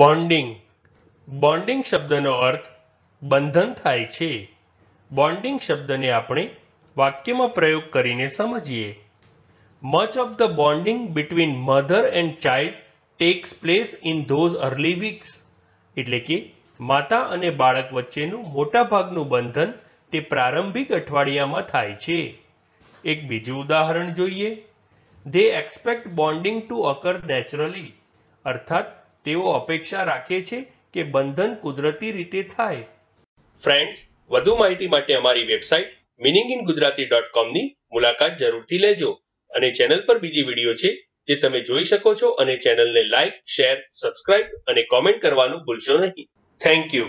bonding bonding શબ્દનો અર્થ બંધન થાય છે બોન્ડિંગ શબ્દને આપણે વાક્યમાં પ્રયોગ કરીને સમજીએ much of the bonding between mother and child takes place in those early weeks એટલે કે માતા અને બાળક વચ્ચેનું મોટાભાગનું બંધન તે પ્રારંભિક અઠવાડિયામાં થાય છે એક બીજું ઉદાહરણ જોઈએ they expect bonding to occur naturally અર્થાત તેઓ અપેક્ષા રાખે છે કે બંધન કુદરતી રીતે થાય ફ્રેન્ડ્સ વધુ માહિતી માટે અમારી website meaning in Gujarati dot કોમની મુલાકાત જરૂરથી લેજો અને ચેનલ પર બીજી વિડીયો છે જે તમે જોઈ શકો છો અને ચેનલને લાઇક શેર સબસ્ક્રાઇબ અને કોમેન્ટ કરવાનું ભૂલશો નહીં થેન્ક યુ